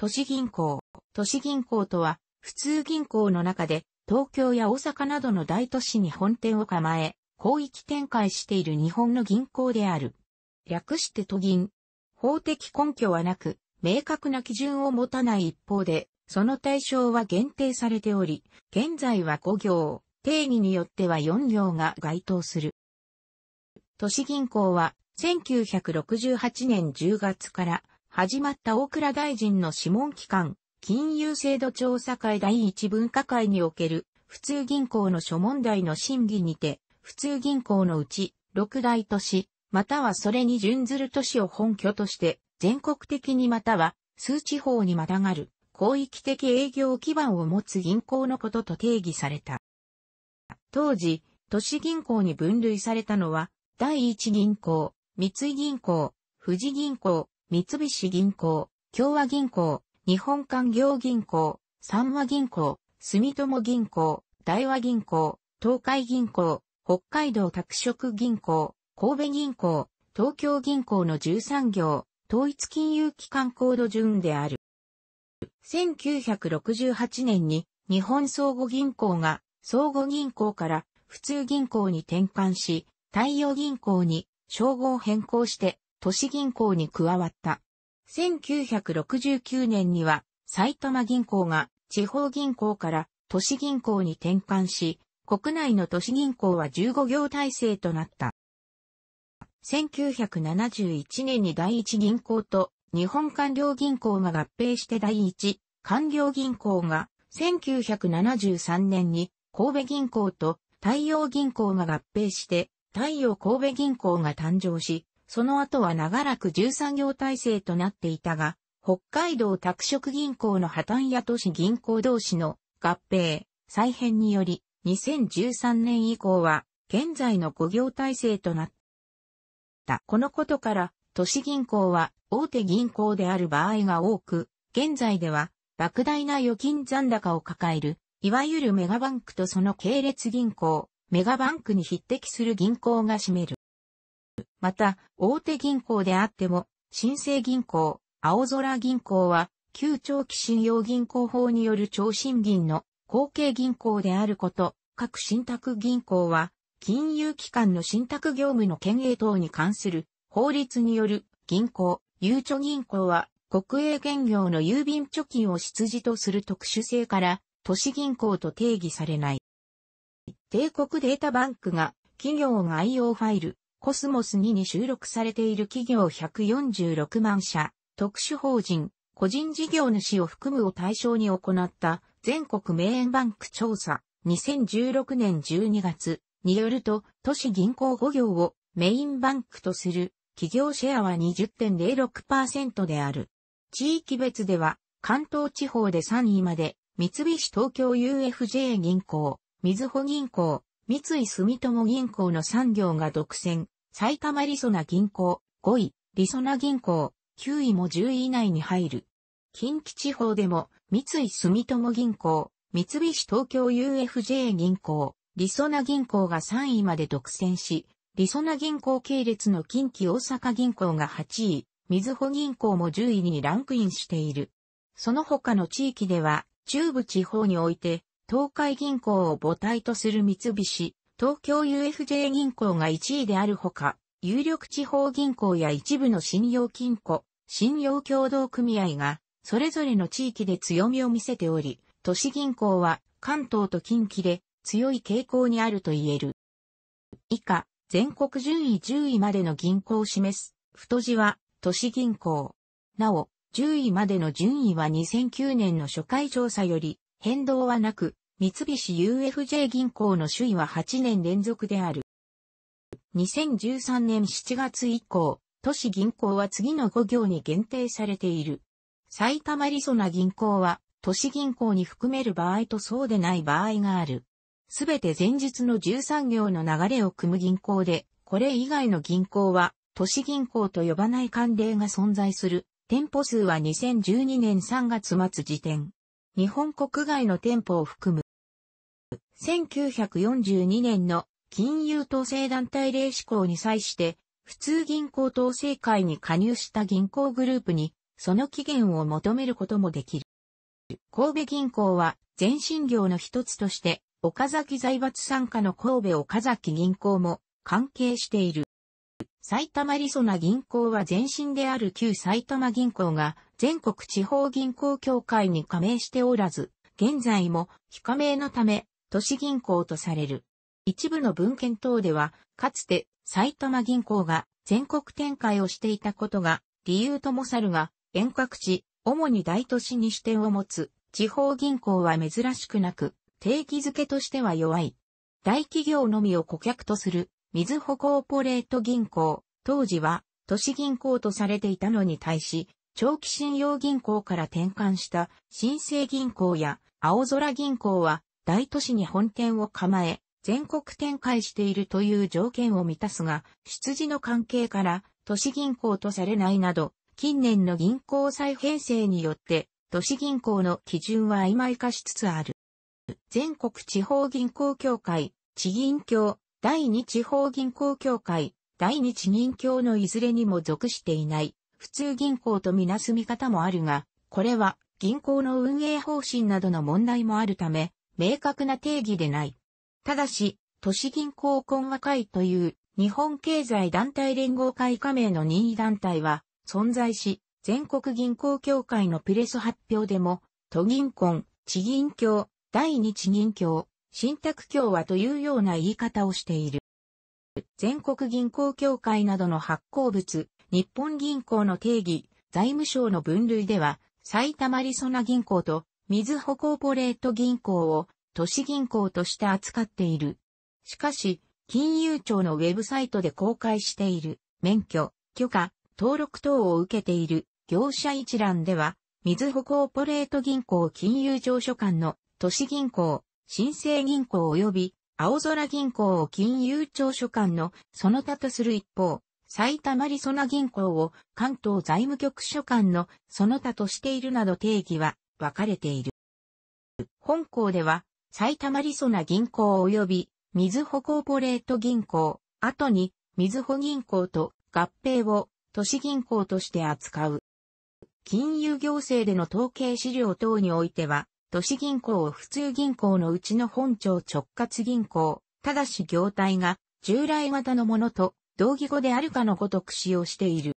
都市銀行。都市銀行とは、普通銀行の中で、東京や大阪などの大都市に本店を構え、広域展開している日本の銀行である。略して都銀。法的根拠はなく、明確な基準を持たない一方で、その対象は限定されており、現在は5行、定義によっては4行が該当する。都市銀行は1968年10月から始まった大倉大臣の諮問機関、金融制度調査会第一分科会における、普通銀行の諸問題の審議にて、普通銀行のうち、六大都市、またはそれに準ずる都市を本拠として、全国的にまたは、数地方にまたがる、広域的営業基盤を持つ銀行のことと定義された。当時、都市銀行に分類されたのは、第一銀行、三井銀行、富士銀行、三菱銀行、共和銀行、日本官業銀行、三和銀行、住友銀行、大和銀行、東海銀行、北海道拓殖銀行、神戸銀行、東京銀行の13行、統一金融機関コード順である。1968年に日本相互銀行が相互銀行から普通銀行に転換し、太陽銀行に称号を変更して都市銀行に加わった。1969年には埼玉銀行が地方銀行から都市銀行に転換し、国内の都市銀行は15行体制となった。1971年に第一銀行と日本官僚銀行が合併して第一官僚銀行が1973年に神戸銀行と太陽銀行が合併して太陽神戸銀行が誕生し、その後は長らく13行体制となっていたが、北海道拓殖銀行の破綻や都市銀行同士の合併、再編により、2013年以降は、現在の5行体制となった。このことから、都市銀行は大手銀行である場合が多く、現在では、莫大な預金残高を抱える、いわゆるメガバンクとその系列銀行、メガバンクに匹敵する銀行が占める。また、大手銀行であっても、新生銀行、青空銀行は、旧長期信用銀行法による長新銀の後継銀行であること、各信託銀行は、金融機関の信託業務の権営等に関する法律による銀行、ゆうちょ銀行は国営原業の郵便貯金を出自とする特殊性から都市銀行と定義されない。帝国データバンクが企業概要ファイル、コスモス2に収録されている企業146万社、特殊法人、個人事業主を含むを対象に行った全国名園バンク調査2016年12月によると都市銀行5行をメインバンクとする企業シェアは20.06%である。地域別では関東地方で3位まで三菱東京 UFJ 銀行、水穂銀行、三井住友銀行の産業が独占、埼玉リソナ銀行、5位、リソナ銀行、9位も10位以内に入る。近畿地方でも、三井住友銀行、三菱東京 UFJ 銀行、リソナ銀行が3位まで独占し、リソナ銀行系列の近畿大阪銀行が8位、水穂銀行も10位にランクインしている。その他の地域では、中部地方において、東海銀行を母体とする三菱、東京 UFJ 銀行が1位であるほか、有力地方銀行や一部の信用金庫、信用共同組合が、それぞれの地域で強みを見せており、都市銀行は関東と近畿で強い傾向にあると言える。以下、全国順位10位までの銀行を示す、太字は都市銀行。なお、10位までの順位は2009年の初回調査より変動はなく、三菱 UFJ 銀行の首位は8年連続である。2013年7月以降、都市銀行は次の5行に限定されている。埼玉リソな銀行は、都市銀行に含める場合とそうでない場合がある。すべて前述の13行の流れを組む銀行で、これ以外の銀行は、都市銀行と呼ばない慣例が存在する。店舗数は2012年3月末時点。日本国外の店舗を含む1942年の金融統制団体令施行に際して、普通銀行統制会に加入した銀行グループに、その期限を求めることもできる。神戸銀行は、前身業の一つとして、岡崎財閥参加の神戸岡崎銀行も関係している。埼玉理そな銀行は前身である旧埼玉銀行が全国地方銀行協会に加盟しておらず、現在も非加盟のため都市銀行とされる。一部の文献等では、かつて埼玉銀行が全国展開をしていたことが理由ともさるが、遠隔地、主に大都市に支店を持つ地方銀行は珍しくなく、定期付けとしては弱い。大企業のみを顧客とする、水保コーポレート銀行、当時は都市銀行とされていたのに対し、長期信用銀行から転換した新生銀行や青空銀行は大都市に本店を構え、全国展開しているという条件を満たすが、出自の関係から都市銀行とされないなど、近年の銀行再編成によって、都市銀行の基準は曖昧化しつつある。全国地方銀行協会、地銀協、第2地方銀行協会、第2地銀協のいずれにも属していない、普通銀行とみなす見方もあるが、これは銀行の運営方針などの問題もあるため、明確な定義でない。ただし、都市銀行懇和会という日本経済団体連合会加盟の任意団体は存在し、全国銀行協会のプレス発表でも、都銀婚、地銀協、第二地銀協、信託協和というような言い方をしている。全国銀行協会などの発行物、日本銀行の定義、財務省の分類では、埼玉リソナ銀行と水保コーポレート銀行を都市銀行として扱っている。しかし、金融庁のウェブサイトで公開している免許、許可、登録等を受けている業者一覧では、水保コーポレート銀行金融庁所管の都市銀行、新生銀行及び青空銀行を金融庁所管のその他とする一方、埼玉リソナ銀行を関東財務局所管のその他としているなど定義は分かれている。本校では、埼玉りそな銀行及び、水穂コーポレート銀行、後に、水穂銀行と合併を都市銀行として扱う。金融行政での統計資料等においては、都市銀行を普通銀行のうちの本庁直轄銀行、ただし業態が従来型のものと同義語であるかのごとく使用している。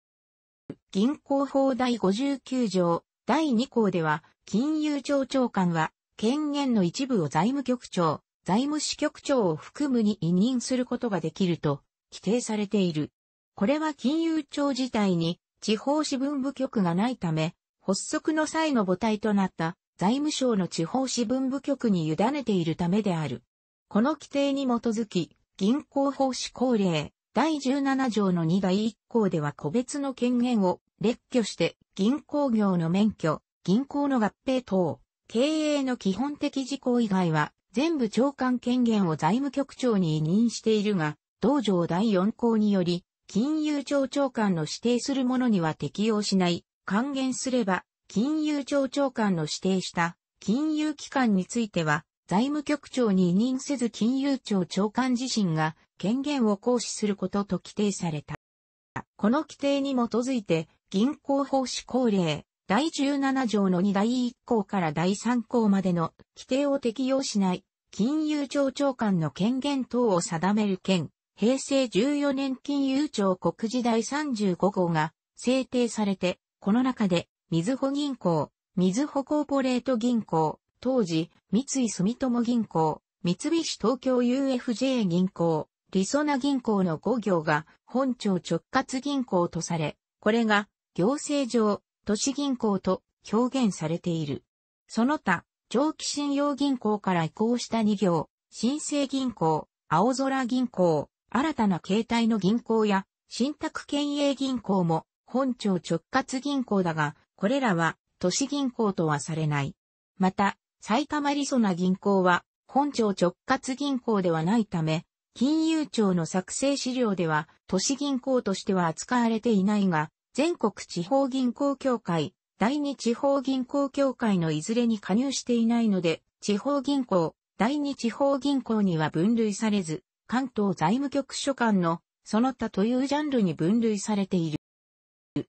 銀行法第59条第2項では、金融庁長官は、権限の一部を財務局長、財務支局長を含むに委任することができると規定されている。これは金融庁自体に地方支分部局がないため、発足の際の母体となった財務省の地方支分部局に委ねているためである。この規定に基づき、銀行法施行令第17条の2第1項では個別の権限を列挙して銀行業の免許、銀行の合併等、経営の基本的事項以外は、全部長官権限を財務局長に委任しているが、同条第4項により、金融庁長官の指定するものには適用しない、還元すれば、金融庁長官の指定した金融機関については、財務局長に委任せず金融庁長官自身が権限を行使することと規定された。この規定に基づいて、銀行法施行令、第17条の2第1項から第3項までの規定を適用しない金融庁長官の権限等を定める件、平成14年金融庁国示第35号が制定されて、この中で、水保銀行、水保コーポレート銀行、当時、三井住友銀行、三菱東京 UFJ 銀行、りそな銀行の5行が本庁直轄銀行とされ、これが行政上都市銀行と表現されている。その他、長期信用銀行から移行した2行、新生銀行、青空銀行、新たな形態の銀行や、信託県営銀行も、本庁直轄銀行だが、これらは都市銀行とはされない。また、埼玉りそな銀行は、本庁直轄銀行ではないため、金融庁の作成資料では、都市銀行としては扱われていないが、全国地方銀行協会、第二地方銀行協会のいずれに加入していないので、地方銀行、第二地方銀行には分類されず、関東財務局所管の、その他というジャンルに分類されている。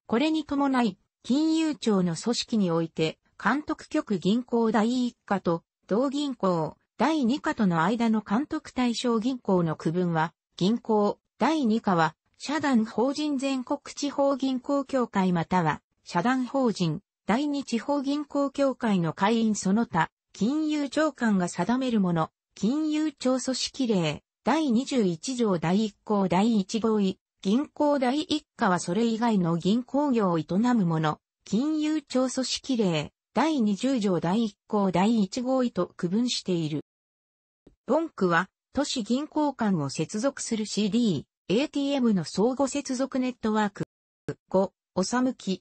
これに伴い、金融庁の組織において、監督局銀行第1課と、同銀行、第2課との間の監督対象銀行の区分は、銀行、第2課は、社団法人全国地方銀行協会または、社団法人、第二地方銀行協会の会員その他、金融長官が定めるもの、金融庁組織令、第21条第1項第1号位、銀行第1課はそれ以外の銀行業を営むもの、金融庁組織令、第20条第1項第1号位と区分している。文句は、都市銀行間を接続する CD、ATM の相互接続ネットワーク。5、おさむき、